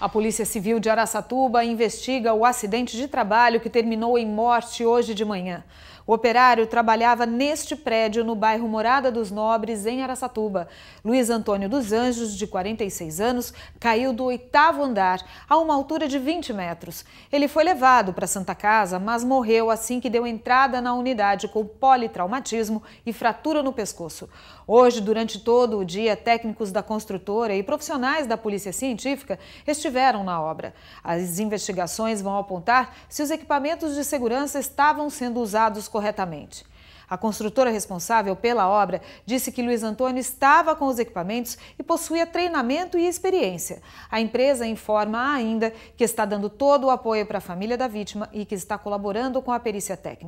A Polícia Civil de Araçatuba investiga o acidente de trabalho que terminou em morte hoje de manhã. O operário trabalhava neste prédio no bairro Morada dos Nobres, em Araçatuba. Luiz Antônio dos Anjos, de 46 anos, caiu do oitavo andar, a uma altura de 20 metros. Ele foi levado para Santa Casa, mas morreu assim que deu entrada na unidade com politraumatismo e fratura no pescoço. Hoje, durante todo o dia, técnicos da construtora e profissionais da Polícia Científica estiveram estiveram na obra. As investigações vão apontar se os equipamentos de segurança estavam sendo usados corretamente. A construtora responsável pela obra disse que Luiz Antônio estava com os equipamentos e possuía treinamento e experiência. A empresa informa ainda que está dando todo o apoio para a família da vítima e que está colaborando com a perícia técnica.